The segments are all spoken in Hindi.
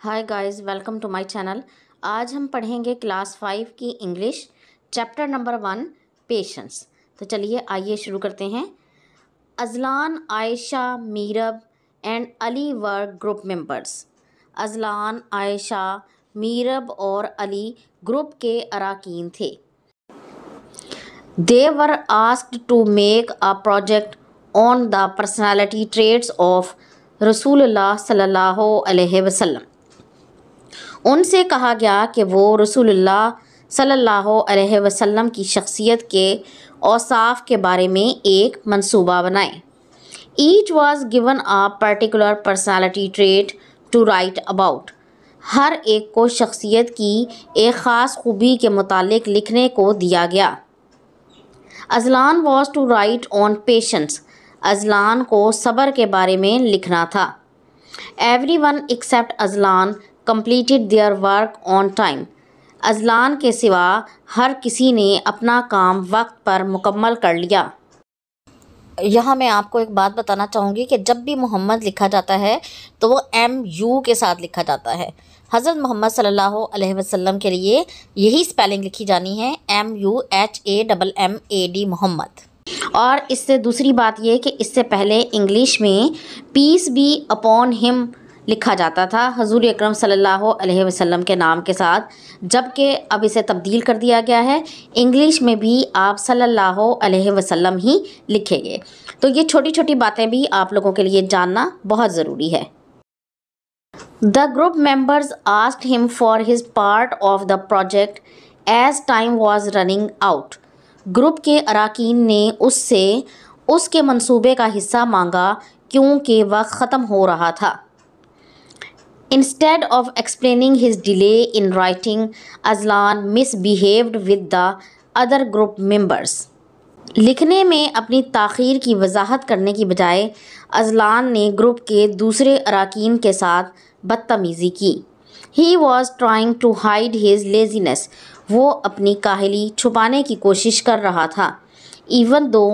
Hi guys welcome to my channel आज हम पढ़ेंगे क्लास फाइव की English chapter number one patience तो चलिए आइए शुरू करते हैं Ajlan Ayesha Mirab and Ali were group members Ajlan Ayesha Mirab और अली ग्रुप के अरकान थे they were asked to make a project on the personality traits of रसूल सल्लल्लाहु अलैहि वसल्लम उनसे कहा गया कि वो रसूलुल्लाह सल्लल्लाहु अलैहि वसल्लम की शख्सियत के औसाफ के बारे में एक मंसूबा बनाएं each was given a particular personality trait to write about हर एक को शख्सियत की एक ख़ास खूबी के मुतालिक लिखने को दिया गया Ajlan was to write on patience Ajlan को सब्र के बारे में लिखना था everyone except Ajlan completed their work on time Ajlan के सिवा हर किसी ने अपना काम वक्त पर मुकम्मल कर लिया यहाँ मैं आपको एक बात बताना चाहूँगी कि जब भी मोहम्मद लिखा जाता है तो वो एम यू के साथ लिखा जाता है हज़रत मोहम्मद सल्लल्लाहु अलैहि वसल्लम के लिए यही स्पेलिंग लिखी जानी है M U H A double M A D Muhammad और इससे दूसरी बात यह कि इससे पहले इंग्लिश में पीस बी अपॉन हिम लिखा जाता था हजूर अक्रम सल्लल्लाहु के नाम के साथ जबकि अब इसे तब्दील कर दिया गया है इंग्लिश में भी आप सल्ला वसम ही लिखेंगे तो ये छोटी छोटी बातें भी आप लोगों के लिए जानना बहुत ज़रूरी है the group members asked him for his part of the project as time was running out group के अरकान ने उससे उसके मंसूबे का हिस्सा मांगा क्योंकि वक्त ख़त्म हो रहा था Instead of explaining his delay in writing, Azlan misbehaved with the other group members. लिखने में अपनी तखीर की वजाहत करने की बजाय अजलान ने ग्रुप के दूसरे अरकान के साथ बदतमीज़ी की he was trying to hide his laziness वो अपनी काहली छुपाने की कोशिश कर रहा था even though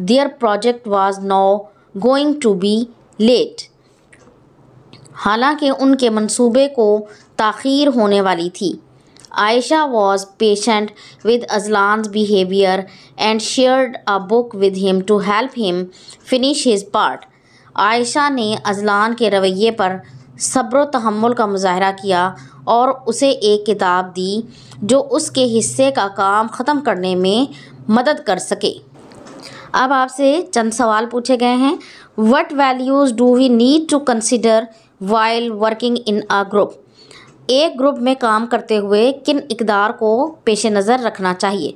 their project was now going to be late हालांकि उनके मंसूबे को ताख़ीर होने वाली थी Ayesha was patient with Ajlan behaviour and share a book with him to help him finish his part Ayesha ने अजलान के रवैये पर सब्र तहमुल का मुजाहरा किया और उसे एक किताब दी जो उसके हिस्से का काम ख़त्म करने में मदद कर सके अब आपसे चंद सवाल पूछे गए हैं what values do we need to consider while working in a group एक ग्रुप में काम करते हुए किन इकदार को पेश नज़र रखना चाहिए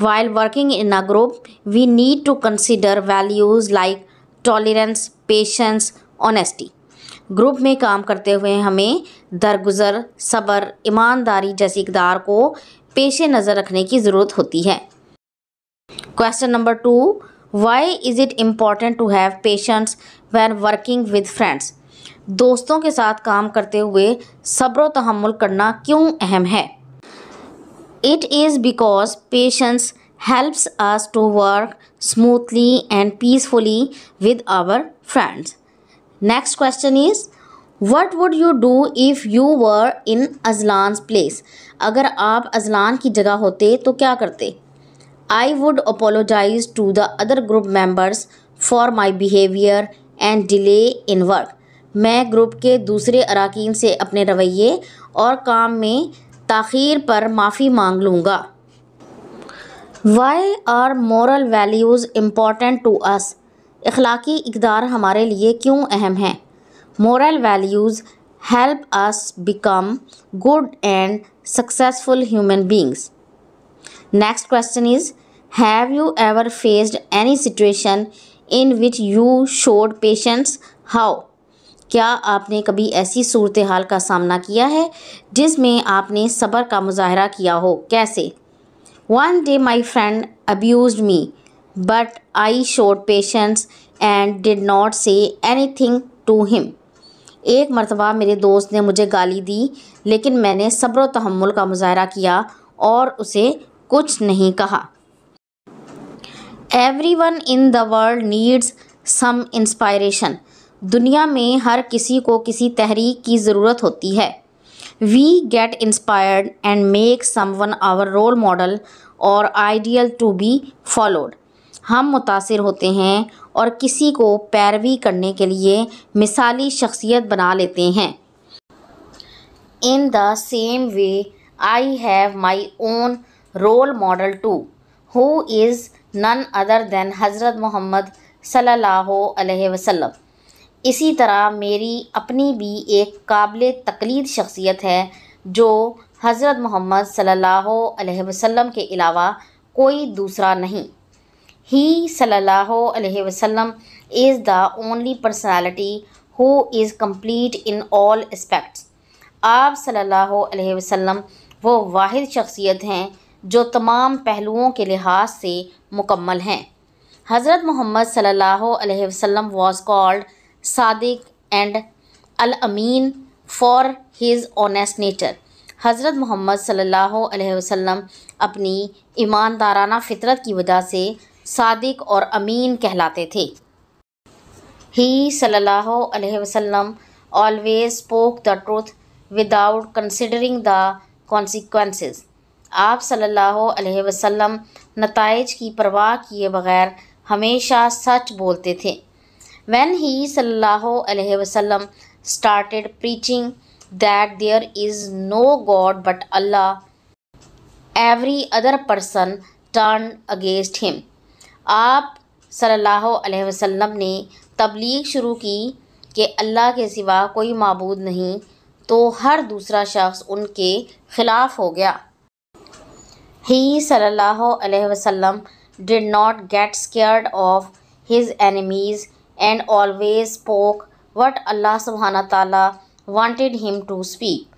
while working in a group we need to consider values like tolerance patience honesty group में काम करते हुए हमें दरगुजर सब्र ईमानदारी जैसी इकदार को पेश नज़र रखने की ज़रूरत होती है question number two why is it important to have patience when working with friends दोस्तों के साथ काम करते हुए सब्र तहमुल करना क्यों अहम है it is because patience helps us to work smoothly and peacefully with our friends next question is what would you do if you were in Ajlan's place अगर आप अजलान की जगह होते तो क्या करते I would apologise to the other group members for my behaviour and delay in work मैं ग्रुप के दूसरे अरकान से अपने रवैये और काम में तख़ीर पर माफ़ी मांग लूँगा why are moral values important to us अखलाकी इकदार हमारे लिए क्यों अहम हैं moral values help us become good and successful human beings next question is have you ever faced any situation in which you showed patience how क्या आपने कभी ऐसी सूरत हाल का सामना किया है जिसमें आपने सब्र का मुजाहरा किया हो कैसे one day my friend abuse me but I showed patience and did not say anything to him एक मरतबा मेरे दोस्त ने मुझे गाली दी लेकिन मैंने सब्र तहमुल का मुजाहरा किया और उसे कुछ नहीं कहा everyone in the world needs some inspiration दुनिया में हर किसी को किसी तहरीक की ज़रूरत होती है we get inspired and make someone our role model और आइडियल टू बी फॉलोड हम मुतासर होते हैं और किसी को पैरवी करने के लिए मिसाली शख्सियत बना लेते हैं in the same way I have my own role model too who is none other than Hazrat Muhammad सल्लल्लाहु अलैहि वसल्लम इसी तरह मेरी अपनी भी एक काबिल तकलीद शख्सियत है जो हज़रत मोहम्मद सल्लल्लाहु अलैहि वसल्लम के अलावा कोई दूसरा नहीं ही सल्लल्लाहु अलैहि वसल्लम is the only personality who is complete in all aspects आप सल्लल्लाहु अलैहि वसल्लम वो वाहिद शख्सियत हैं जो तमाम पहलुओं के लिहाज से मुकम्मल हैं हज़रत मोहम्मद सल्लल्लाहु अलैहि वसल्लम was called Sadiq and Al Amin for his honest nature Hazrat Muhammad सल्लल्लाहु अलैहि वसल्लम अपनी ईमानदाराना फितरत की वजह से सादिक और अमीन कहलाते थे ही सल्लल्लाहु अलैहि वसल्लम always spoke the truth without considering the consequence आप सल्लल्लाहु अलैहि वसल्लम नतज की परवाह किए बगैर हमेशा सच बोलते थे When he وسلم, started preaching that there is no God but Allah, every other person turned against him. आप सल्लल्लाहु अलैहि वसल्लम ने तबलीग शुरू की कि अल्लाह के सिवा कोई मबूद नहीं तो हर दूसरा शख्स उनके ख़िलाफ़ हो गया ही सल्लल्लाहु अलैहि वसल्लम did not get scared of his enemies and always spoke what Allah सुबहाना wa ta'ala him to speak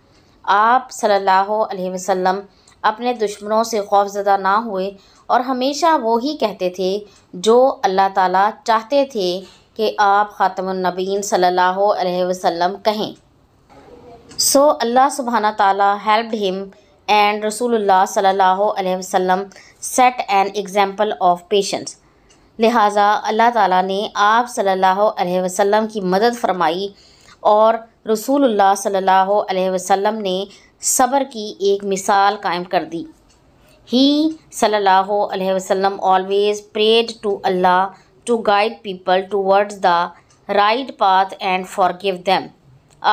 आप सल्लल्लाहु अलैहि वसल्लम अपने दुश्मनों से खौफजदा ना हुए और हमेशा वो ही कहते थे जो अल्लाह ताला चाहते थे कि आप ख़ातमनबीन सल्लल्लाहु अलैहि वसल्लम कहें सो अल्लाह सुबहाना ताला हेल्प्ड हिम एंड रसूलुल्लाह सल्लल्लाहु अलैहि वसल्लम set an example of patience लिहाजा अल्लाह ताला ने आप सल्लल्लाहु अलैहि वसल्लम की मदद फरमाई और रसूलुल्लाह सल्लल्लाहु अलैहि वसल्लम ने सब्र की एक मिसाल कायम कर दी ही सल्लल्लाहु अलैहि वसल्लम always prayed to Allah to guide people towards the right path and forgive them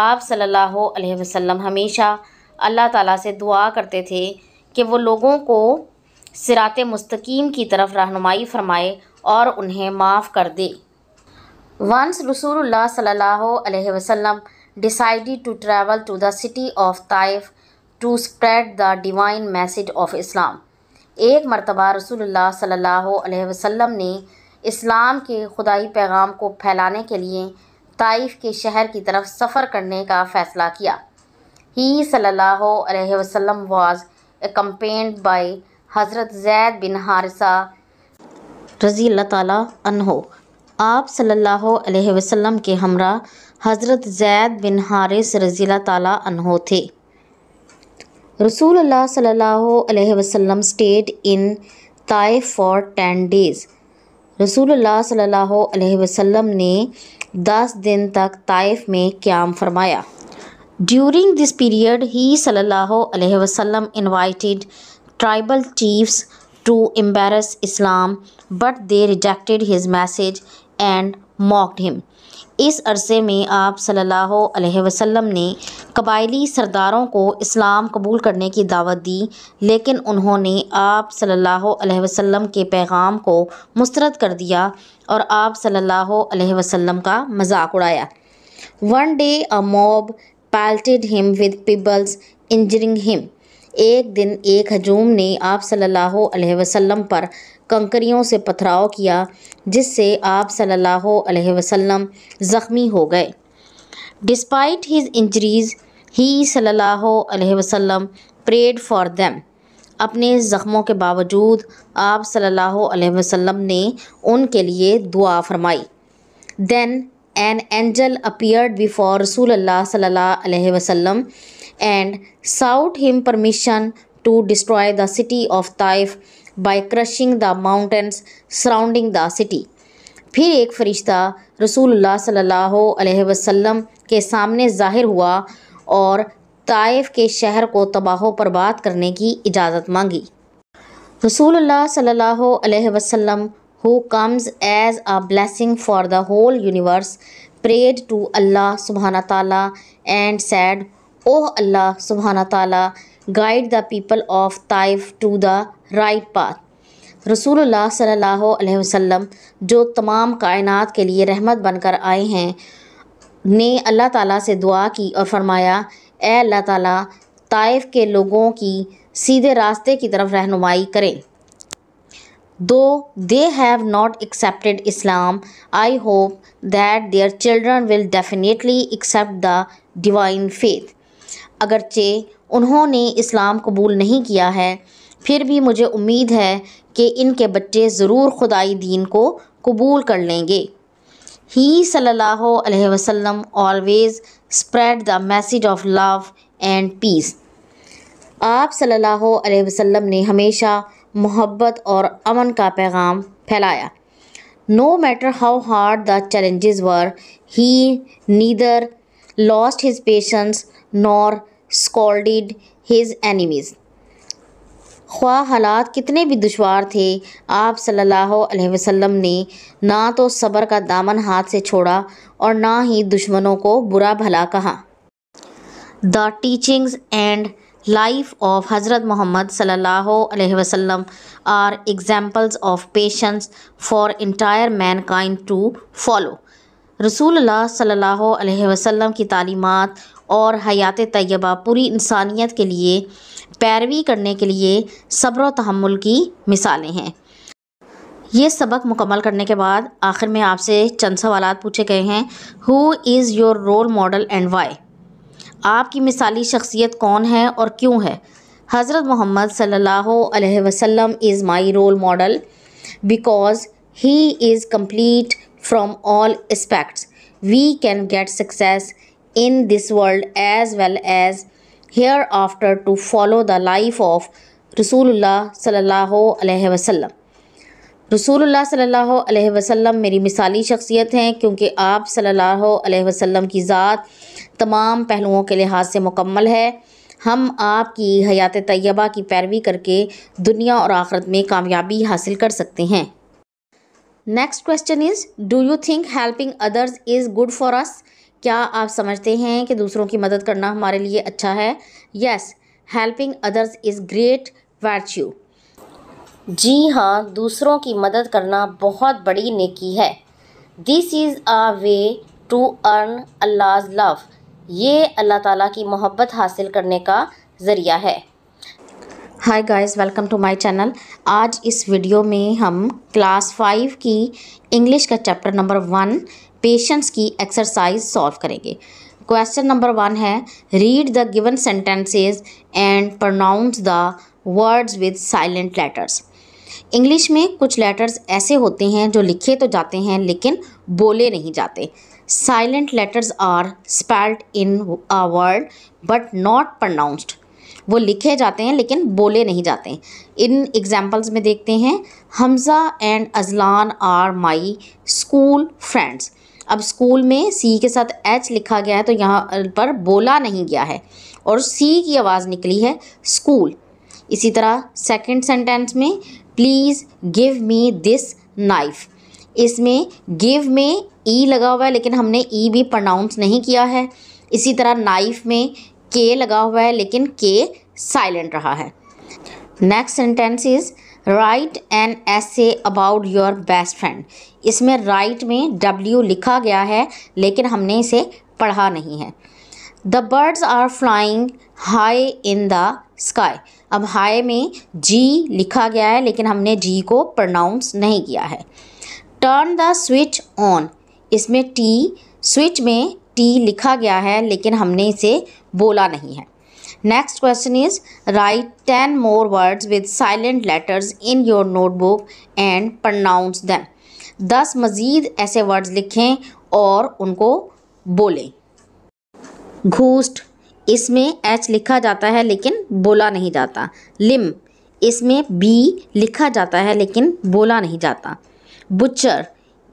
आप सल्लल्लाहु अलैहि वसल्लम हमेशा अल्लाह ताला से दुआ करते थे कि वो लोगों को सिरात मुस्तकीम की तरफ रहनुमाई फरमाए और उन्हें माफ़ कर दे वंस रसूल sallallahu alaihi wasallam to travel to the city of Taif to spread the divine message of Islam एक मरतबा रसूल सल्लल्लाहु वसम ने इस्लाम के खुदाई पैगाम को फैलाने के लिए ताइफ के शहर की तरफ सफ़र करने का फ़ैसला किया ही सल्लल्लाहु अलैहि वसल्लम वाज एकम्पेंड बाय हज़रत जैद बिन हारिसा रज़ी अल्लाह तहो आप सल्लल्लाहु अलैहि वसल्लम के हमरा हज़रत जैद बिन हारिस रज़ी अल्लाह तहो थे रसूल अल्लाह सल्लल्लाहु अलैहि वसल्लम stayed in Taif for ten days रसूल अल्लाह सल्लल्लाहु अलैहि वसल्लम ने दस दिन तक ताइफ में क्याम फरमाया ड्यूरिंग दिस पीरियड ही सल्लल्लाहु अलैहि वसल्लम invited tribal chiefs to embrace Islam but they rejected his message and mocked him इस अरसे में आप सल्लल्लाहु अलैहि वसल्लम ने कबायली सरदारों को इस्लाम कबूल करने की दावत दी लेकिन उन्होंने आप सल्लल्लाहु अलैहि वसल्लम के पैगाम को मुस्तरद कर दिया और आप सल्लल्लाहु अलैहि वसल्लम का मजाक उड़ाया one day a mob pelted him with pebbles injuring him एक दिन एक हजूम ने आप सल्लल्लाहु अलैहि वसल्लम पर कंकरियों से पथराव किया जिससे आप सल्लल्लाहु अलैहि वसल्लम ज़ख्मी हो गए डिस्पाइट हिज इंजरीज ही सल्लल्लाहु अलैहि वसल्लम प्रेड फॉर देम अपने ज़ख्मों के बावजूद आप सल्लल्लाहु अलैहि वसल्लम ने उनके लिए दुआ फरमाई then an angel appeared before रसूल अल्लाह सल्लल्लाहु अलैहि वसल्लम and sought him permission to destroy the city of Taif by crushing the mountains surrounding the city फिर एक फ़रिश्ता रसूलुल्लाह सल्लल्लाहु अलैहि वसल्लम के सामने ज़ाहिर हुआ और ताइफ के शहर को तबाह बर्बाद करने की इजाज़त मांगी रसूलुल्लाह सल्लल्लाहु अलैहि वसल्लम who comes as a blessing for the whole universe prayed to Allah सुबहाना तला एंड सैड ओह अल्लाह सुबहाना तला guide the people of Taif to the right path रसूलुल्लाह सल्लल्लाहु अलैहि वसल्लम जो तमाम कायनात के लिए रहमत बनकर आए हैं ने अल्लाह ताला से दुआ की और फरमाया ए अल्लाह ताला ताइफ के लोगों की सीधे रास्ते की तरफ रहनुमाई करें though they have not accepted Islam I hope that their children will definitely accept the divine faith अगरचे उन्होंने इस्लाम कबूल नहीं किया है फिर भी मुझे उम्मीद है कि इनके बच्चे ज़रूर खुदाई दीन को कबूल कर लेंगे ही सल्लल्लाहु अलैहि वसल्लम always spread the message of love and peace आप सल्लल्लाहु अलैहि वसल्लम ने हमेशा मोहब्बत और अमन का पैगाम फैलाया no matter how hard the challenges were he neither lost his patience nor scolded his enemies ख्वा हालात कितने भी दुशवार थे आप सल्लल्लाहु अलैहि वसल्लम ने ना तो सबर का दामन हाथ से छोड़ा और ना ही दुश्मनों को बुरा भला कहा the teachings and life of Hazrat Muhammad सल्लल्लाहु अलैहि वसल्लम are examples of patience for entire mankind to follow रसूल सल्लल्लाहु अलैहि वसल्लम की तालीमत और हयात तयबा पूरी इंसानियत के लिए पैरवी करने के लिए सब्र तहमुल की मिसालें हैं ये सबक मुकम्मल करने के बाद आखिर में आपसे चंद सवाल पूछे गए हैं who is your role model and why आपकी मिसाली शख्सियत कौन है और क्यों है हज़रत मोहम्मद सल्लल्लाहु अलैहि वसल्लम is my role model because he is complete from all aspects we can get success in this world as well as hereafter to follow the life of रसूलुल्लाह सल्लल्लाहु अलैहि वसल्लम रसूलुल्लाह सल्लल्लाहु अलैहि वसल्लम मेरी मिसाली शख्सियत हैं क्योंकि आप सल्लल्लाहु अलैहि वसल्लम की ज़ात तमाम पहलुओं के लिहाज से मुकम्मल है हम आपकी हयात तय्यबा की पैरवी करके दुनिया और आखरत में कामयाबी हासिल कर सकते हैं next question is do you think helping others is good for us क्या आप समझते हैं कि दूसरों की मदद करना हमारे लिए अच्छा है yes helping others is great virtue जी हाँ दूसरों की मदद करना बहुत बड़ी नेकी है this is a way to earn Allah's love ये अल्लाह ताला की मोहब्बत हासिल करने का ज़रिया है hi guys welcome to my channel आज इस वीडियो में हम क्लास फाइव की इंग्लिश का चैप्टर नंबर वन पेशेंस की एक्सरसाइज सॉल्व करेंगे क्वेश्चन नंबर वन है read the given sentences and pronounce the words with silent letters English में कुछ लेटर्स ऐसे होते हैं जो लिखे तो जाते हैं लेकिन बोले नहीं जाते silent letters are spelled in a word but not pronounced वो लिखे जाते हैं लेकिन बोले नहीं जाते इन एग्जाम्पल्स में देखते हैं Hamza and Ajlan are my school friends अब स्कूल में सी के साथ एच लिखा गया है तो यहाँ पर बोला नहीं गया है और सी की आवाज़ निकली है स्कूल इसी तरह सेकंड सेंटेंस में please give me this knife इसमें गिव में ई e लगा हुआ है लेकिन हमने ई e भी प्रोनाउंस नहीं किया है इसी तरह नाइफ में के लगा हुआ है लेकिन के साइलेंट रहा है next sentence is write an essay about your best friend इसमें राइट में डब्ल्यू लिखा गया है लेकिन हमने इसे पढ़ा नहीं है the birds are flying high in the sky अब हाई में जी लिखा गया है लेकिन हमने जी को प्रोनाउंस नहीं किया है टर्न द स्विच ऑन इसमें टी स्विच में टी लिखा गया है लेकिन हमने इसे बोला नहीं है next question is write ten more words with silent letters in your notebook and pronounce then दस मज़ीद ऐसे वर्ड्स लिखें और उनको बोलें घूस्ट इसमें एच लिखा जाता है लेकिन बोला नहीं जाता लिम इसमें बी लिखा जाता है लेकिन बोला नहीं जाता बुचर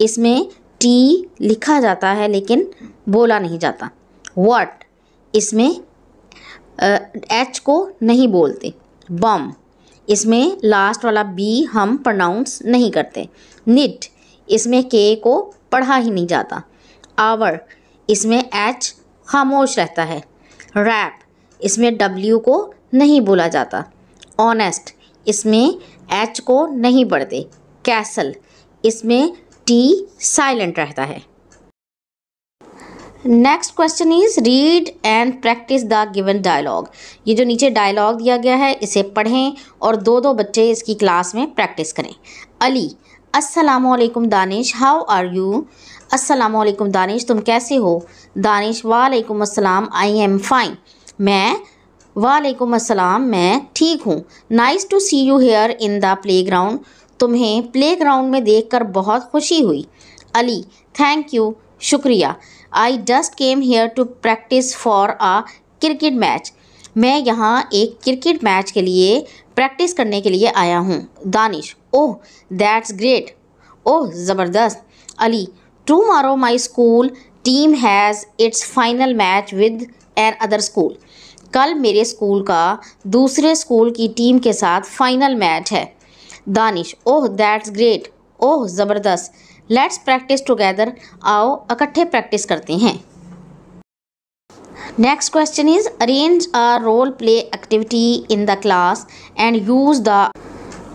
इसमें टी लिखा जाता है लेकिन बोला नहीं जाता वट इसमें एच को नहीं बोलते बम इसमें लास्ट वाला बी हम प्रोनाउंस नहीं करते निट इसमें के को पढ़ा ही नहीं जाता आवर इसमें एच खामोश रहता है रैप इसमें डब्ल्यू को नहीं बोला जाता ऑनेस्ट इसमें एच को नहीं पढ़ते कैसल इसमें टी साइलेंट रहता है next question is read and practise the given dialogue ये जो नीचे डायलॉग दिया गया है इसे पढ़ें और दो दो बच्चे इसकी क्लास में प्रैक्टिस करें अली अस्सलाम वालेकुम दानिश हाउ आर यू अस्सलाम वालेकुम दानिश तुम कैसे हो दानिश वालेकुम अस्सलाम आई एम फाइन मैं वालेकुम अस्सलाम मैं ठीक हूँ nice to see you here in the ground तुम्हें ग्राउंड में कर बहुत खुशी हुई अली थैंक यू शुक्रिया I just came here to practise for a cricket match मैं यहाँ एक क्रिकेट मैच के लिए प्रैक्टिस करने के लिए आया हूँ Danish oh that's great oh ज़बरदस्त Ali tomorrow my school team has its final match with another school कल मेरे स्कूल का दूसरे स्कूल की टीम के साथ फाइनल मैच है Danish oh that's great oh ज़बरदस्त लेट्स प्रैक्टिस टुगेदर आओ इकट्ठे प्रैक्टिस करते हैं next question is arrange a role play activity in the class and use the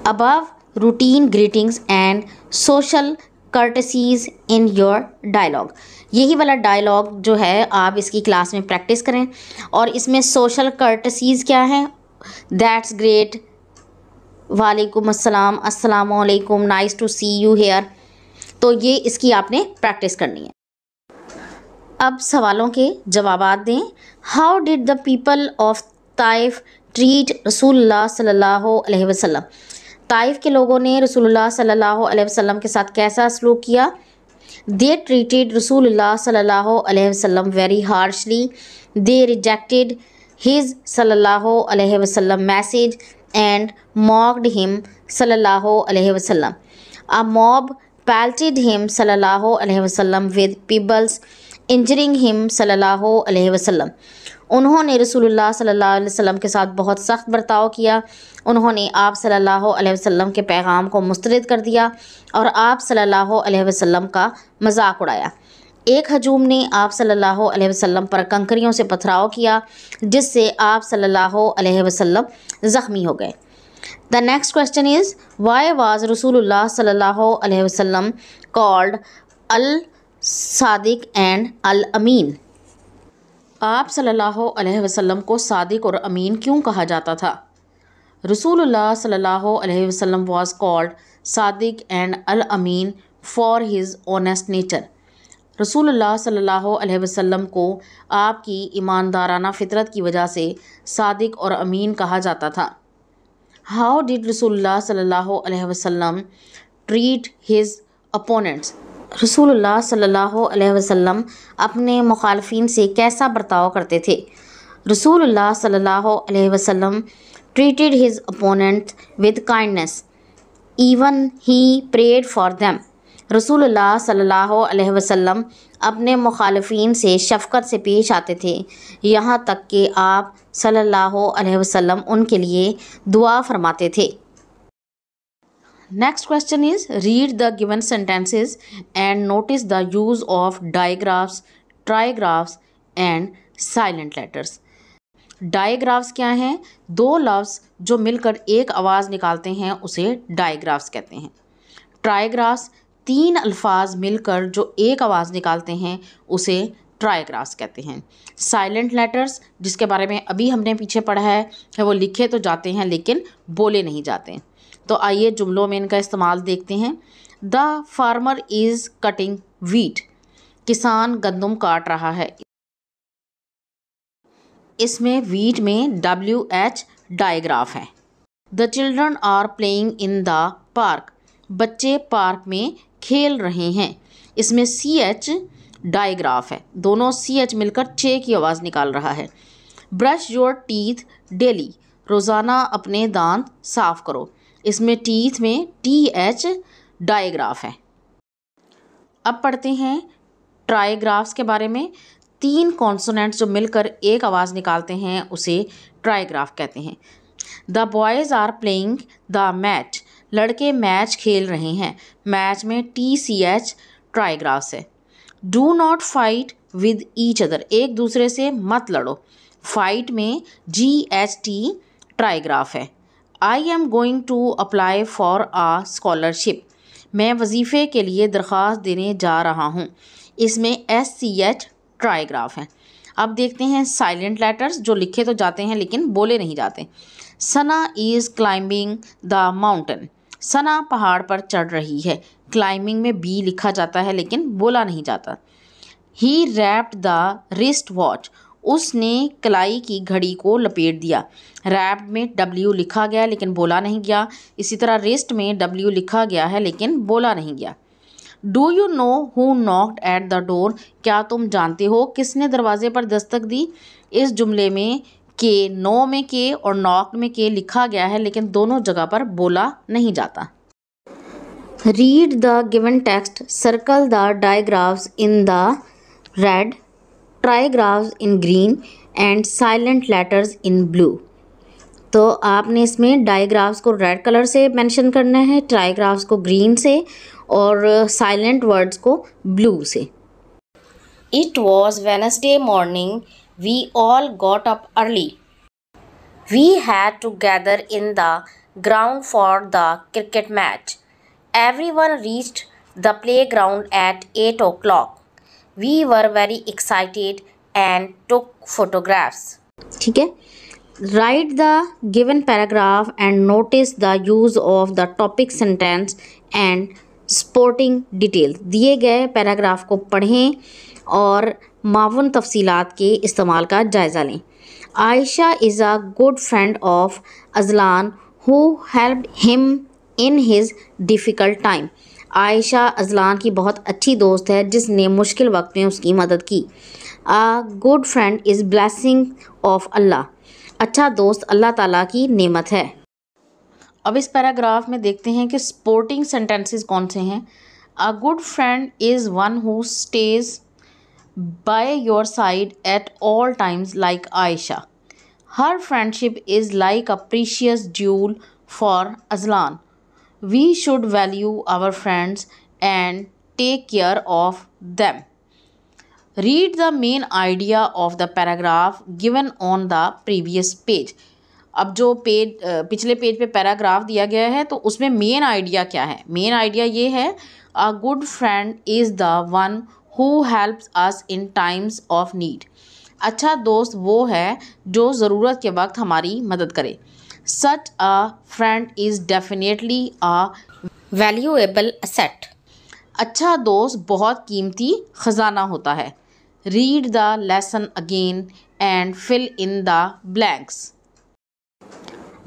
above routine greetings and social courtesies in your dialogue यही वाला डायलॉग जो है आप इसकी क्लास में प्रैक्टिस करें और इसमें सोशल कर्टसीज क्या हैं दैट्स ग्रेट वालेकुम अस्सलाम अस्सलाम वालेकुम nice to see you here तो ये इसकी आपने प्रैक्टिस करनी है अब सवालों के जवाब दें how did the people of Taif treat रसूल सल्लल्लाहु अलैहि ताइफ के लोगों ने रसूलुल्लाह सल्लल्लाहु वसलम के साथ कैसा सलूक किया दे ट्रीटेड रसूल सल्लल्लाहु वसलम very harshly they rejected his सल्लल्लाहु वसलम मैसेज एंड मॉकड हिम सल्ला वसलम a mob pelted him sallallahu alaihi wasallam with pebbles injuring him सल्लल्लाहु अलैहि वसल्लम उन्होंने रसूलुल्लाह सल्लल्लाहु अलैहि वसल्लम के साथ बहुत सख्त बर्ताव किया उन्होंने आप सल्लल्लाहु अलैहि वसल्लम के पैगाम को मुस्तरद कर दिया और आप सल्लल्लाहु अलैहि वसल्लम का मजाक उड़ाया एक हजूम ने आप सल्लल्लाहु अलैहि वसल्लम पर कंकरियों से पथराव किया जिससे आप सल्लल्लाहु अलैहि वसल्लम ज़ख्मी हो गए the next question is why was Rasulullah sallallahu called wasallam called Al Sadiq and आप सल्लल्लाहु अलैहि वसल्लम को सादिक और अमीन क्यों कहा जाता था रसूलुल्लाह सल्लल्लाहु अलैहि वसल्लम was called Sadiq and Al Amin for his honest nature रसूलुल्लाह सल्लल्लाहु अलैहि वसल्लम को आपकी ईमानदाराना फ़ितरत की वजह से सादिक और अमीन कहा जाता था हाउ डिड रसोल्ला सल्ला वसलम ट्रीट हिज अपोनेंट्स रसूल सल्लल्लाहु अलैहि अपने मुखालफन से कैसा बर्ताव करते थे रसूल सल्लल्लाहु अलैहि वसल्लम treated his opponent with kindness even he prayed for them रसूल सल्लल्लाहु अलैहि अपने मुखालफी से शफकत से पेश आते थे यहाँ तक कि आप सल्लल्लाहु अलैहि वसल्लम उनके लिए दुआ फरमाते थे next question is read the given sentences and notice the use of digraphs trigraphs and silent letters digraphs क्या हैं दो लफ्स जो मिलकर एक आवाज़ निकालते हैं उसे डायग्राफ्स कहते हैं ट्राइग्राफ्स तीन अल्फाज मिलकर जो एक आवाज़ निकालते हैं उसे ट्राइग्राफ्स कहते हैं साइलेंट लेटर्स जिसके बारे में अभी हमने पीछे पढ़ा है कि वो लिखे तो जाते हैं लेकिन बोले नहीं जाते तो आइए जुमलों में इनका इस्तेमाल देखते हैं the farmer is cutting wheat किसान गंदम काट रहा है इसमें वीट में डब्ल्यू एच डायग्राफ है the children are playing in the park बच्चे पार्क में खेल रहे हैं इसमें सी एच डायग्राफ है दोनों सी एच मिलकर चे की आवाज़ निकाल रहा है ब्रश योर टीथ डेली रोज़ाना अपने दांत साफ करो इसमें टीथ में टी एच डायग्राफ है अब पढ़ते हैं ट्राईग्राफ्स के बारे में तीन कॉन्सोनेंट्स जो मिलकर एक आवाज़ निकालते हैं उसे ट्राईग्राफ कहते हैं the boys are playing the match लड़के मैच खेल रहे हैं मैच में टी सी एच ट्राईग्राफ्स है do not fight with each other एक दूसरे से मत लड़ो फाइट में जी एच टी ट्राइग्राफ है I am going to apply for a scholarship मैं वजीफ़े के लिए दरख्वास्त देने जा रहा हूँ इसमें एस सी एच ट्राइग्राफ है अब देखते हैं साइलेंट लेटर्स जो लिखे तो जाते हैं लेकिन बोले नहीं जाते Sana is climbing the mountain Sana पहाड़ पर चढ़ रही है क्लाइंबिंग में बी लिखा जाता है लेकिन बोला नहीं जाता he wrapped the wrist watch उसने कलाई की घड़ी को लपेट दिया रैप में डब्ल्यू लिखा गया लेकिन बोला नहीं गया इसी तरह रिस्ट में डब्ल्यू लिखा गया है लेकिन बोला नहीं गया do you know who knocked at the door क्या तुम जानते हो किसने दरवाजे पर दस्तक दी इस जुमले में के नौ में के और नौक में के लिखा गया है लेकिन दोनों जगह पर बोला नहीं जाता read the given text circle the digraphs in the red trigraphs in green and silent letters in blue तो आपने इसमें डायग्राफ्स को रेड कलर से मेंशन करना है ट्राइग्राफ्स को ग्रीन से और साइलेंट वर्ड्स को ब्लू से it was Wednesday morning We all got up early. We had to gather in the ground for the cricket match. Everyone reached the playground at 8 o'clock. We were very excited and took photographs. Okay. Write the given paragraph and notice the use of the topic sentence and sporting details. दिए गए पैराग्राफ को पढ़ें और मावन तफसीलात के इस्तेमाल का जायज़ा लें Ayesha is a good friend of Ajlan who help him in his difficult time Ayesha Ajlan की बहुत अच्छी दोस्त है जिसने मुश्किल वक्त में उसकी मदद की a good friend is blessing of अल्लाह अच्छा दोस्त अल्लाह ताला की नेमत है अब इस पैराग्राफ में देखते हैं कि सपोर्टिंग सेंटेंसेस कौन से हैं a good friend is one who stays by your side at all times like Ayesha her friendship is like a precious jewel for Ajlan we should value our friends and take care of them read the main idea of the paragraph given on the previous page अब जो पेज पिछले पेज पे पैराग्राफ दिया गया है तो उसमें मेन आइडिया क्या है मेन आइडिया ये है a good friend is the one who helps us in times of need अच्छा दोस्त वो है जो ज़रूरत के वक्त हमारी मदद करे such a friend is definitely a valuable asset अच्छा दोस्त बहुत कीमती ख़जाना होता है read the lesson again and fill in the blanks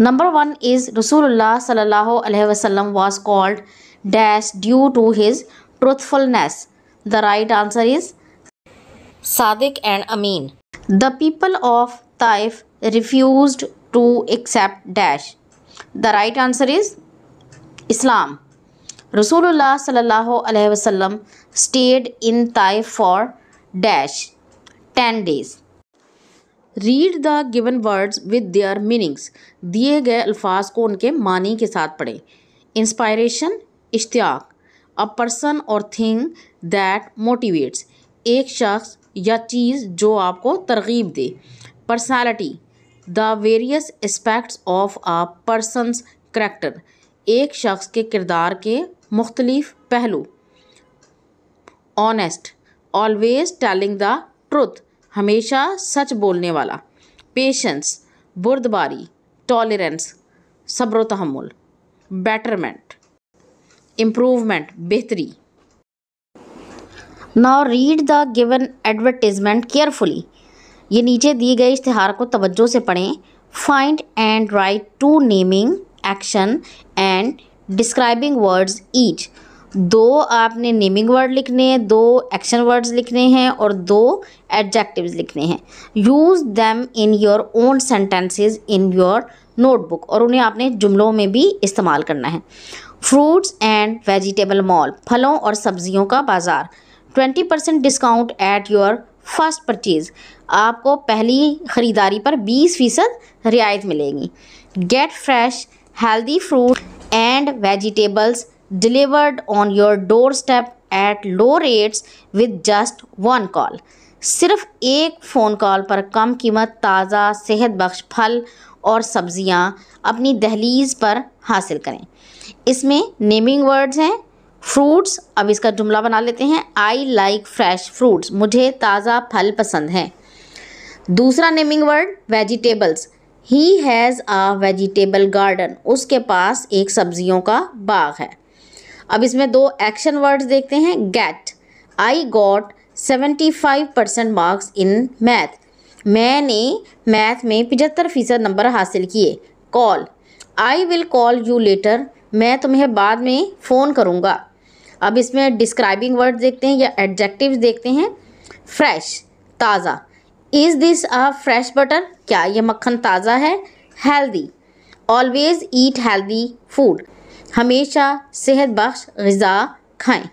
number one is रसूलुल्लाह सल्लल्लाहु अलैहि वसल्लम was called dash due to his truthfulness the right answer is सादिक एंड अमीन the people of Taif refuse to accept dash the right answer is इस्लाम रसूलुल्लाह सल्लल्लाहु अलैहि वसल्लम stayed in Taif for dash ten days read the given words with their meanings दिए गए अल्फाज को उनके मानी के साथ पढ़ें इंस्पायरेशन इश्तियाक a person or thing that motivates एक शख्स या चीज़ जो आपको तरगीब दे personality the various aspects of a person's character एक शख्स के किरदार के मुख्तलिफ पहलू honest always telling the truth हमेशा सच बोलने वाला पेशेंस बुर्दबारी टॉलरेंस सब्र तहमुल बेटरमेंट इम्प्रूवमेंट बेहतरी now read the given advertisement carefully ये नीचे दिए गए इश्तहार को तवज्जो से पढ़ें find and write two naming action and describing words each दो आपने नेमिंग वर्ड लिखने हैं दो एक्शन वर्ड्स लिखने हैं और दो एडजेक्टिव्स लिखने हैं use them in your own sentences in your notebook और उन्हें आपने जुमलों में भी इस्तेमाल करना है फ्रूट्स एंड वेजिटेबल मॉल फलों और सब्जियों का बाज़ार twenty percent discount at your first purchase आपको पहली ख़रीदारी पर बीस फीसद रियायत मिलेगी get fresh healthy fruit and vegetables delivered on your doorstep at low rates with just one call सिर्फ एक फ़ोन कॉल पर कम कीमत ताज़ा सेहत बख्श फल और सब्ज़ियाँ अपनी दहलीज़ पर हासिल करें इसमें नेमिंग वर्ड्स हैं फ्रूट्स अब इसका जुमला बना लेते हैं आई लाइक फ्रेश फ्रूट्स मुझे ताज़ा फल पसंद हैं दूसरा naming word vegetables he has a vegetable garden उसके पास एक सब्जियों का बाग है अब इसमें दो एक्शन वर्ड्स देखते हैं get I got seventy five percent marks in math मैंने मैथ में पचहत्तर फ़ीसद नंबर हासिल किए call I will call you later मैं तुम्हें बाद में फ़ोन करूँगा अब इसमें डिस्क्राइबिंग वर्ड देखते हैं या एडजेक्टिव देखते हैं फ्रेश ताज़ा is this a fresh butter क्या ये मक्खन ताज़ा है healthy always eat healthy food हमेशा सेहत बख्श गज़ा खाएं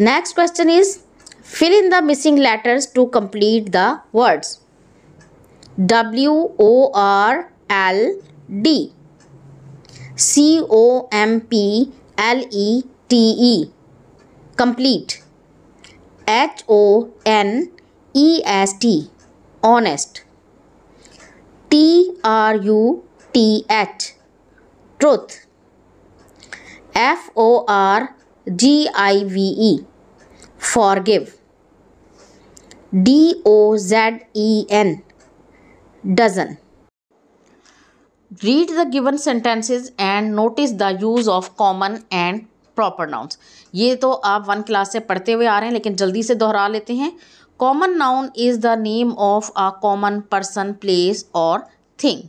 next question is fill in the missing letters to complete the words W O R L D C O M P L E T E complete H O N E S T honest T R U T H truth F O R G I V E forgive D O Z E N dozen Read the given sentences and notice the use of common and proper nouns ये तो आप वन क्लास से पढ़ते हुए आ रहे हैं लेकिन जल्दी से दोहरा लेते हैं common noun is the name of a common person place और थिंग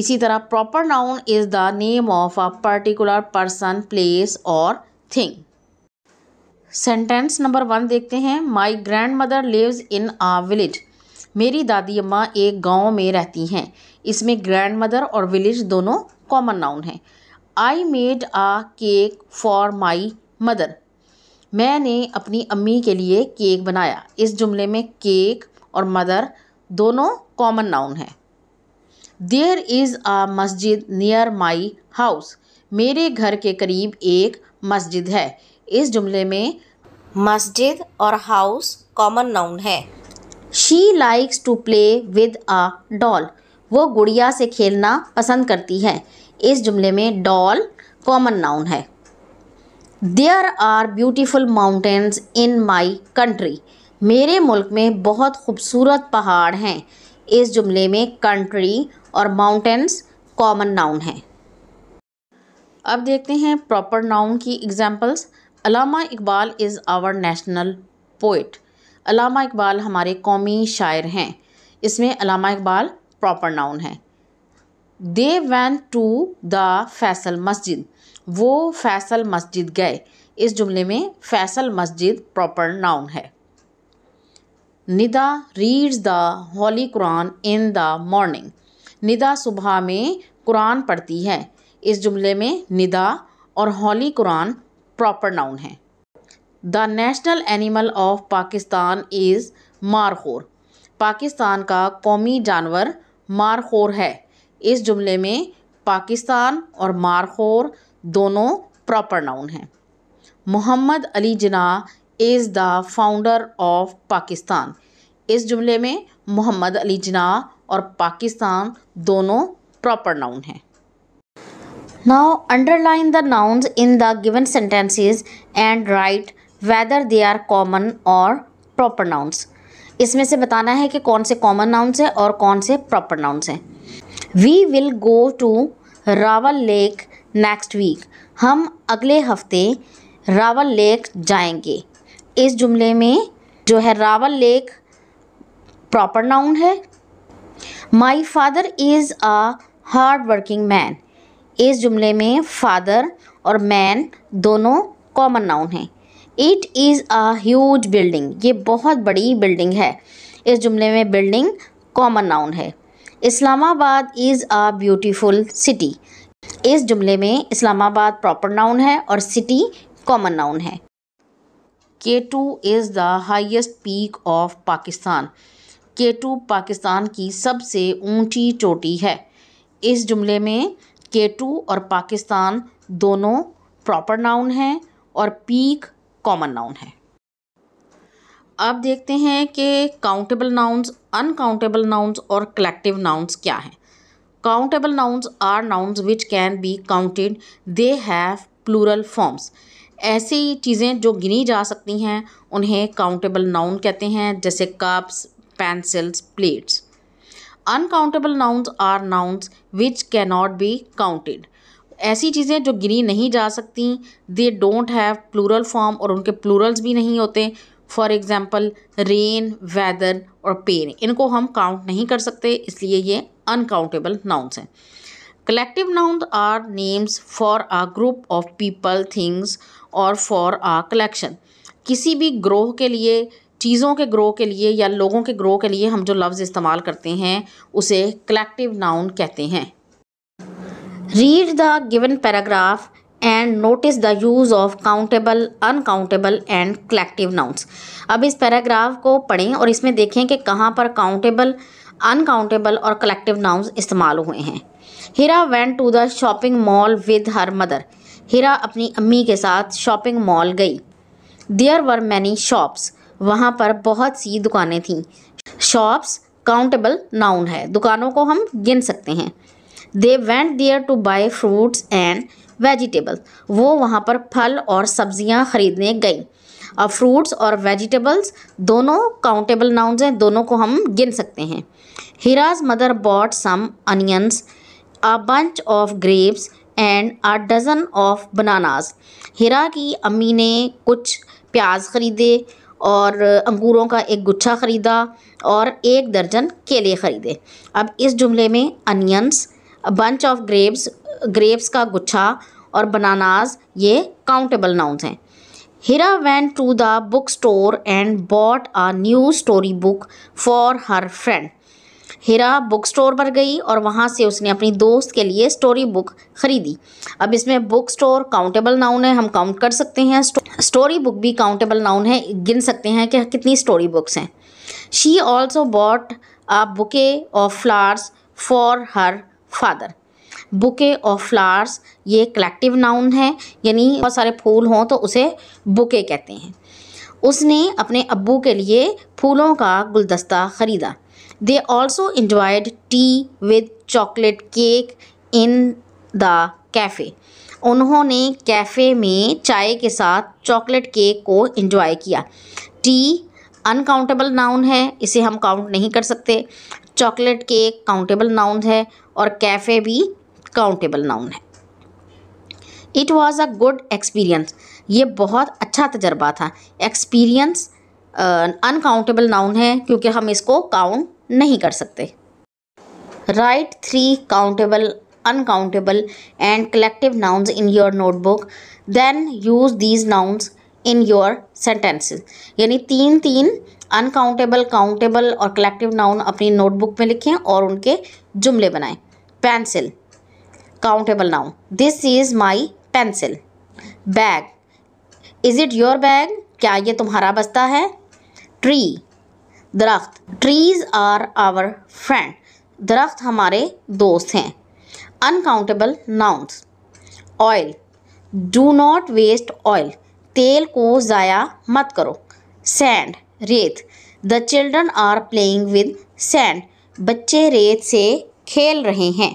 इसी तरह proper noun is the name of a particular person place और थिंग सेंटेंस नंबर वन देखते हैं my grandmother lives in a village मेरी दादी अम्मा एक गांव में रहती हैं इसमें ग्रैंड मदर और विलेज दोनों कॉमन नाउन हैं I made a cake for my mother मैंने अपनी अम्मी के लिए केक बनाया इस जुमले में केक और मदर दोनों कॉमन नाउन हैं देयर इज़ आ मस्जिद नियर माई हाउस मेरे घर के करीब एक मस्जिद है इस जुमले में मस्जिद और हाउस कॉमन नाउन है she likes to play with a doll वो गुड़िया से खेलना पसंद करती है इस जुमले में डॉल कॉमन नाउन है there are beautiful mountains in my country मेरे मुल्क में बहुत खूबसूरत पहाड़ हैं इस जुमले में कंट्री और माउंटेन्स कॉमन नाउन है अब देखते हैं प्रॉपर नाउन की examples Allama Iqbal is our national poet Allama Iqbal हमारे कौमी शायर हैं इसमें अलामा इकबाल प्रॉपर नाउन है they went to the Faisal Masjid वो फैसल मस्जिद गए इस जुमले में फैसल मस्जिद प्रॉपर नाउन है Nida reads the holy Quran in the morning Nida सुबह में कुरान पढ़ती है इस जुमले में निदा और होली कुरान प्रॉपर नाउन है the national animal of Pakistan is markhor Pakistan का कौमी जानवर मारखोर है इस जुमले में पाकिस्तान और मारखोर दोनों प्रॉपर नाउन हैं Muhammad Ali Jinnah is the founder of Pakistan इस जुमले में मोहम्मद अली जना और पाकिस्तान दोनों प्रॉपर नाउन हैं now underline the nouns in the given sentences and write whether they are common और प्रॉपर नाउन्स इसमें से बताना है कि कौन से कॉमन नाउन्स हैं और कौन से प्रॉपर नाउन्स हैं we will go to Rawal lake next week हम अगले हफ्ते रावल लेक जाएंगे इस जुमले में जो है रावल लेक प्रॉपर नाउन है my father is a hardworking man इस जुमले में फादर और मैन दोनों कॉमन नाउन हैं it is a huge building ये बहुत बड़ी बिल्डिंग है इस जुमले में बिल्डिंग कॉमन नाउन है Islamabad is a beautiful city इस जुमले में इस्लामाबाद प्रॉपर नाउन है और सिटी कॉमन नाउन है K two is the highest peak of Pakistan K two Pakistan की सबसे ऊंची चोटी है इस जुमले में के टू और पाकिस्तान दोनों प्रॉपर नाउन हैं और पीक कॉमन नाउन है अब देखते हैं कि काउंटेबल नाउन्स अनकाउंटेबल नाउन्स और कलेक्टिव नाउन्स क्या हैं countable nouns are nouns which can be counted they have plural forms ऐसी चीज़ें जो गिनी जा सकती हैं उन्हें काउंटेबल नाउन कहते हैं जैसे cups pencils plates uncountable nouns are nouns which cannot be counted ऐसी चीज़ें जो गिनी नहीं जा सकती they don't have plural form और उनके प्लूरल्स भी नहीं होते फॉर एग्ज़ाम्पल रेन वेदर और पेन इनको हम काउंट नहीं कर सकते इसलिए ये अनकाउंटेबल नाउन्स हैं collective noun are names for a group of people things और फॉर आ कलेक्शन किसी भी ग्रोह के लिए चीज़ों के ग्रोह के लिए या लोगों के ग्रोह के लिए हम जो लफ्ज़ इस्तेमाल करते हैं उसे कलेक्टिव नाउन कहते हैं read the given paragraph and notice the use of countable uncountable and collective nouns अब इस पैराग्राफ को पढ़ें और इसमें देखें कि कहाँ पर काउंटेबल अनकाउंटेबल और कलेक्टिव नाउंस इस्तेमाल हुए हैं Hira went to the shopping mall with her mother Hira अपनी अम्मी के साथ शॉपिंग मॉल गई देयर वर मैनी शॉप्स वहाँ पर बहुत सी दुकानें थीं शॉप्स काउंटेबल नाउन है दुकानों को हम गिन सकते हैं they went there to buy fruits and vegetable वो वहाँ पर फल और सब्जियाँ ख़रीदने गई अब फ्रूट्स और वेजिटेबल्स दोनों काउंटेबल नाउंस हैं दोनों को हम गिन सकते हैं Hira's mother bought some onions a bunch of grapes and a dozen of bananas Hira की अम्मी ने कुछ प्याज ख़रीदे और अंगूरों का एक गुच्छा ख़रीदा और एक दर्जन केले ख़रीदे अब इस जुमले में onions bunch of grapes grapes का गुच्छा और बनानाज ये काउंटेबल नाउंस हैं Hira went to the book store and bought a new story book for her friend Hira book store पर गई और वहाँ से उसने अपनी दोस्त के लिए स्टोरी बुक खरीदी अब इसमें बुक स्टोर काउंटेबल नाउन है हम काउंट कर सकते हैं स्टोरी बुक भी काउंटेबल नाउन है गिन सकते हैं कि कितनी स्टोरी बुक्स हैं she also bought a bouquet of flowers for her father bouquet of flowers ये कलेक्टिव नाउन है यानी बहुत सारे फूल हों तो उसे बुके कहते हैं उसने अपने अबू के लिए फूलों का गुलदस्ता ख़रीदा they also enjoyed tea with chocolate cake in the cafe उन्होंने कैफ़े में चाय के साथ चॉकलेट केक को इंजॉय किया टी अनकाउंटेबल नाउन है इसे हम काउंट नहीं कर सकते चॉकलेट केक काउंटेबल नाउन है और कैफ़े भी काउंटेबल नाउन है it was a good experience ये बहुत अच्छा तजर्बा था एक्सपीरियंस अनकाउंटेबल नाउन है क्योंकि हम इसको काउंट नहीं कर सकते write three countable uncountable and collective nouns in your notebook then use these nouns in your sentences यानी तीन तीन अनकाउंटेबल काउंटेबल और कलेक्टिव नाउन अपनी नोटबुक में लिखें और उनके जुमले बनाएं pencil countable noun this is my pencil bag is it your bag क्या ये तुम्हारा बस्ता है ट्री दरख्त ट्रीज़ आर आवर फ्रेंड दरख्त हमारे दोस्त हैं uncountable nouns oil do not waste oil तेल को ज़ाया मत करो सैंड रेत the children are playing with sand बच्चे रेत से खेल रहे हैं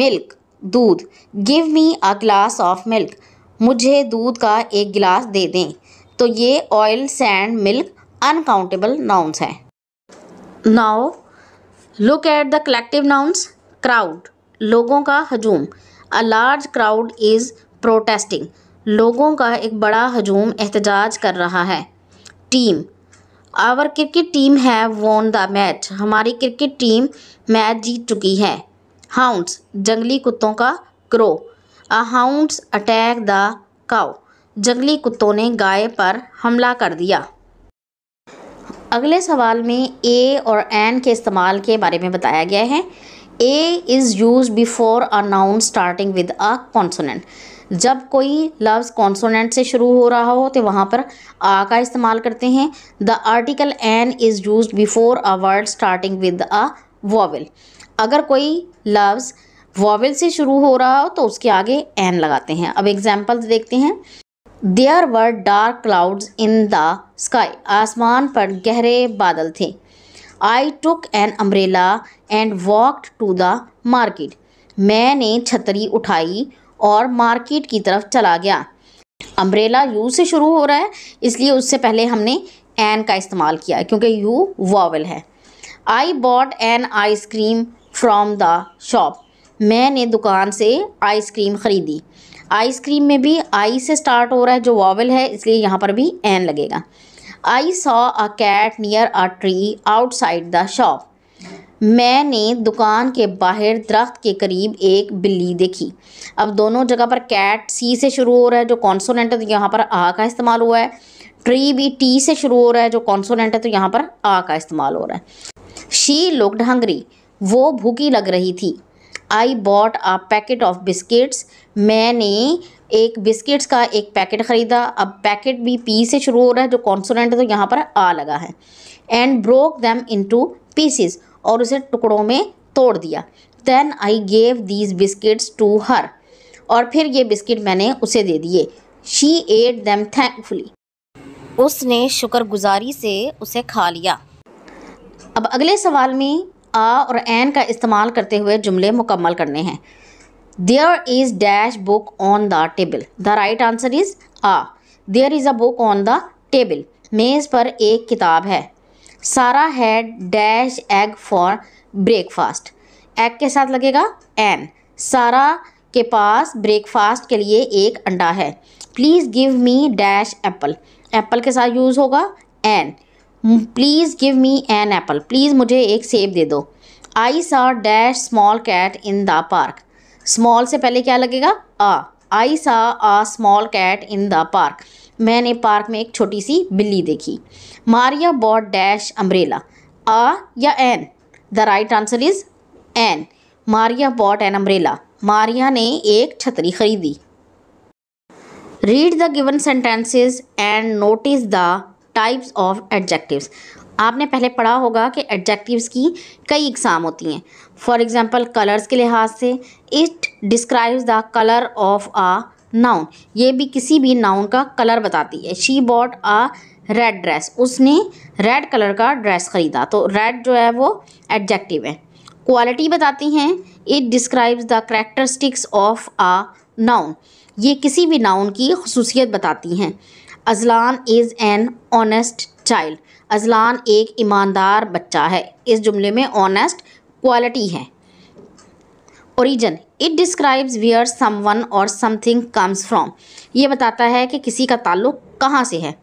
मिल्क दूध give me a glass of milk मुझे दूध का एक गिलास दे दें तो ये oil sand milk uncountable nouns हैं now look at the collective nouns crowd लोगों का हजूम a large crowd is protesting लोगों का एक बड़ा हजूम एहतजाज कर रहा है team our cricket team have won the match हमारी क्रिकेट टीम मैच जीत चुकी है हाउंड्स जंगली कुत्तों का क्रो a hounds attack the cow जंगली कुत्तों ने गाय पर हमला कर दिया अगले सवाल में ए और एन के इस्तेमाल के बारे में बताया गया है a is used before a noun starting with a consonant जब कोई लफ्ज़ कॉन्सोनेंट से शुरू हो रहा हो तो वहाँ पर आ का इस्तेमाल करते हैं the article an is used before a word starting with a vowel अगर कोई लफ्ज़ वॉवल से शुरू हो रहा हो तो उसके आगे एन लगाते हैं अब एग्जाम्पल्स देखते हैं there were dark clouds in the sky आसमान पर गहरे बादल थे I took an umbrella and walked to the market मैंने छतरी उठाई और मार्केट की तरफ चला गया अम्ब्रेला यू से शुरू हो रहा है इसलिए उससे पहले हमने एन का इस्तेमाल किया क्योंकि यू वॉवल है I bought an ice cream from the shop मैंने दुकान से आइसक्रीम ख़रीदी आइसक्रीम में भी आई से स्टार्ट हो रहा है जो वॉवल है इसलिए यहाँ पर भी एन लगेगा I saw a cat near a tree outside the shop मैंने दुकान के बाहर दरख्त के करीब एक बिल्ली देखी अब दोनों जगह पर कैट सी से शुरू हो रहा है जो कॉन्सोनेंट है तो यहाँ पर आ का इस्तेमाल हुआ है ट्री भी टी से शुरू हो रहा है जो कॉन्सोनेंट है तो यहाँ पर आ का इस्तेमाल हो रहा है शी लुकड हंगरी वो भूखी लग रही थी I bought a packet of biscuits मैंने एक बिस्किट्स का एक पैकेट ख़रीदा अब पैकेट भी पी से शुरू हो रहा है जो कॉन्सोनेंट है तो यहाँ पर आ लगा है and broke them into pieces और उसे टुकड़ों में तोड़ दिया then I gave these biscuits to her और फिर ये बिस्किट मैंने उसे दे दिए शी एट दैम थैंकफुली उसने शुक्रगुजारी से उसे खा लिया अब अगले सवाल में आ और एन का इस्तेमाल करते हुए जुमले मुकम्मल करने हैं there is dash book on the table the right answer is a there is a book on the table मेज़ पर एक किताब है सारा है dash egg for breakfast egg के साथ लगेगा एन सारा के पास ब्रेकफास्ट के लिए एक अंडा है please give me dash apple apple के साथ यूज़ होगा an please give me an apple प्लीज़ मुझे एक सेब दे दो I saw dash small cat in the park small से पहले क्या लगेगा a I saw a small cat in the park मैंने पार्क में एक छोटी सी बिल्ली देखी Maria bought dash umbrella a या an the right answer is an Maria bot N umbrella Maria ने एक छतरी खरीदी read the given sentences and notice the types of adjectives आपने पहले पढ़ा होगा कि एडजेक्टिव्स की कई इकसाम होती हैं फॉर एग्ज़ाम्पल कलर्स के लिहाज से it describes the colour of a noun ये भी किसी भी नाउन का कलर बताती है she bought a red dress उसने रेड कलर का ड्रेस ख़रीदा तो रेड जो है वो एडजेक्टिव है क्वालिटी बताती हैं it describes the characteristics of a noun ये किसी भी नाउन की खसूसियत बताती हैं Ajlan is an honest child Ajlan एक ईमानदार बच्चा है इस जुमले में ऑनेस्ट क्वालिटी है origin it describes where someone or something comes from ये बताता है कि किसी का ताल्लुक कहाँ से है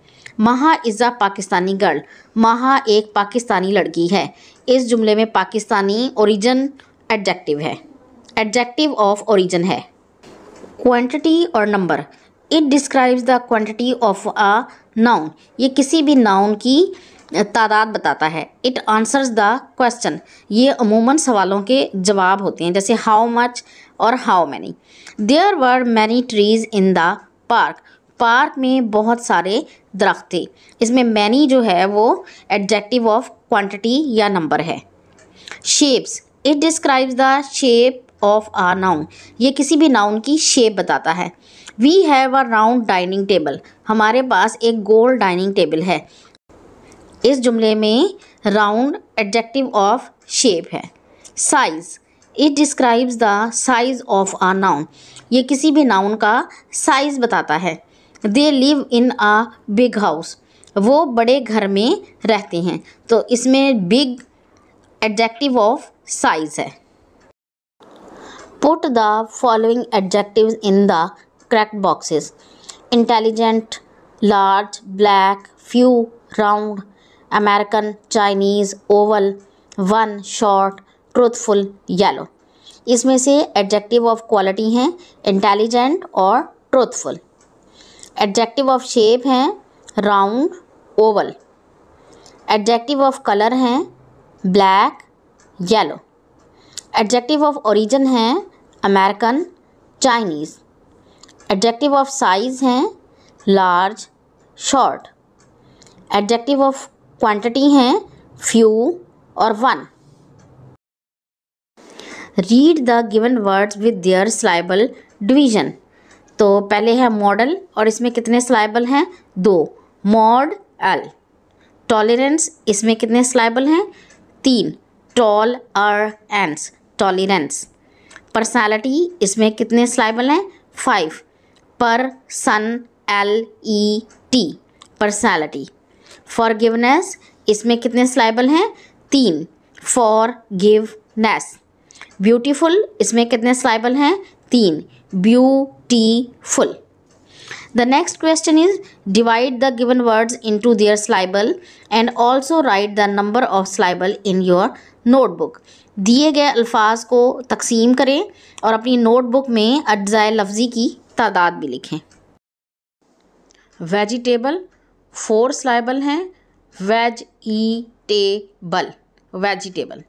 महा इज़ अ पाकिस्तानी गर्ल महा एक पाकिस्तानी लड़की है इस जुमले में पाकिस्तानी ओरिजन एडजेक्टिव है एडजेक्टिव ऑफ ओरिजन है क्वान्टिटी और number it describes the quantity of a noun ये किसी भी नाउन की तादाद बताता है इट आंसर्स द क्वेश्चन ये अमूमन सवालों के जवाब होते हैं जैसे हाउ मच और how many there were many trees in the park park में बहुत सारे दरख्त थे इसमें मैनी जो है वो एडजेक्टिव ऑफ क्वान्टिटी या नंबर है shapes it describes the shape of a noun ये किसी भी नाउन की शेप बताता है we have a round dining table हमारे पास एक गोल डाइनिंग टेबल है इस जुमले में राउंड एडजेक्टिव ऑफ शेप है size it describes the size of a noun ये किसी भी नाउन का साइज़ बताता है they live in a big house वो बड़े घर में रहते हैं तो इसमें बिग एडजेक्टिव ऑफ साइज़ है put the following adjective in the cracked boxes intelligent large black few round american chinese oval one short truthful yellow इसमें से एडजेक्टिव ऑफ क्वालिटी हैं इंटेलिजेंट और ट्रूथफुल एडजेक्टिव ऑफ शेप हैं round oval adjective of colour हैं black yellow adjective of origin हैं American Chinese adjective of size हैं large short adjective of quantity हैं फ्यू और one read the given words with their syllable division तो पहले है मॉडल और इसमें कितने स्लाइबल हैं दो मॉड एल टॉलरेंस इसमें कितने स्लाइबल हैं तीन tolerance tolerance personality इसमें कितने स्लाइबल हैं five L E T t forgiveness इसमें कितने स्लाइबल हैं तीन फॉर गिवनेस ब्यूटीफुल इसमें कितने स्लाइबल हैं तीन beautiful the next question is divide the given words into their syllable and also write the number of syllable in your notebook दिए गए अल्फाज को तकसीम करें और अपनी नोटबुक में अज्जाय लफ्जी की तादाद भी लिखें वेजिटेबल फोर स्लाइबल हैं वेज ई टे बल वेजिटेबल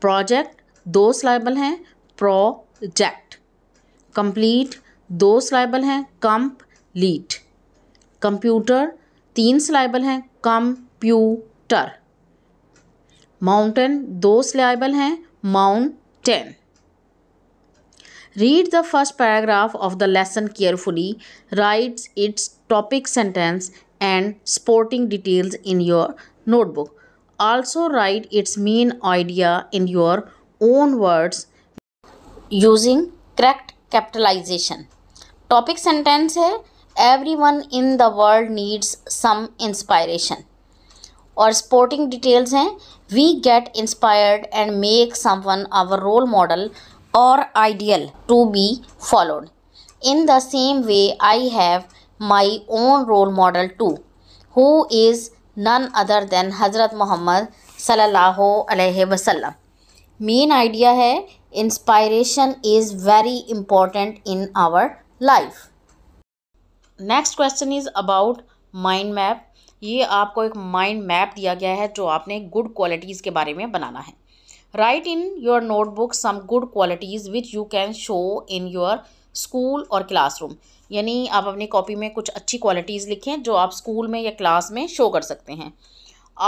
प्रोजेक्ट दो स्लाइबल हैं प्रोजेक्ट कंप्लीट दो स्लाइबल हैं कंप लीट कंप्यूटर तीन स्लाइबल हैं कंप्यूटर माउंटेन दो स्लाइबल हैं mountain Read the first paragraph of the lesson carefully, write its topic sentence and sporting details in your notebook. Also write its main idea in your own words using correct capitalization. Topic sentence है everyone in the world needs some inspiration. Or sporting details हैं we get inspired and make someone our role model or ideal to be followed. In the same way, I have my own role model too, who is none other than Hazrat Muhammad sallallahu alaihi wasallam. Main idea hai inspiration is very important in our life next question is about mind map ये आपको एक माइंड मैप दिया गया है जो आपने गुड क्वालिटीज़ के बारे में बनाना है write in your notebook some good qualities which you can show in your school और रूम यानी आप अपनी कॉपी में कुछ अच्छी क्वालिटीज़ लिखें जो आप स्कूल में या क्लास में शो कर सकते हैं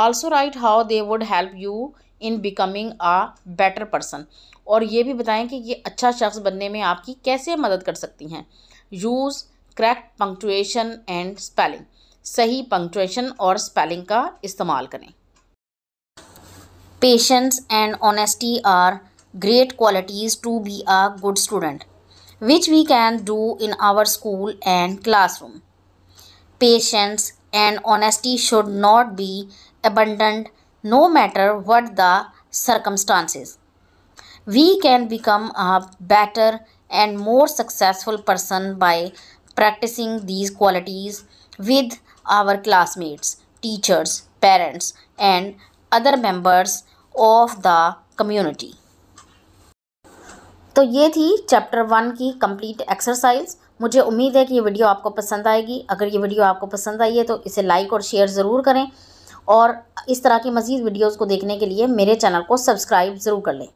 also write how they would help you in becoming a better person और ये भी बताएं कि ये अच्छा शख्स बनने में आपकी कैसे मदद कर सकती हैं use correct punctuation and spelling सही पंक्चुएशन और स्पेलिंग का इस्तेमाल करें Patience and honesty are great qualities to be a good student, which we can do in our school and classroom. Patience and honesty should not be abandoned no matter what the circumstances. We can become a better and more successful person by practicing these qualities with our classmates, teachers, parents, and other members of the community तो ये थी चैप्टर वन की कंप्लीट एक्सरसाइज मुझे उम्मीद है कि ये वीडियो आपको पसंद आएगी अगर ये वीडियो आपको पसंद आई है तो इसे लाइक और शेयर ज़रूर करें और इस तरह की मज़ीद वीडियोज़ को देखने के लिए मेरे चैनल को सब्सक्राइब ज़रूर कर लें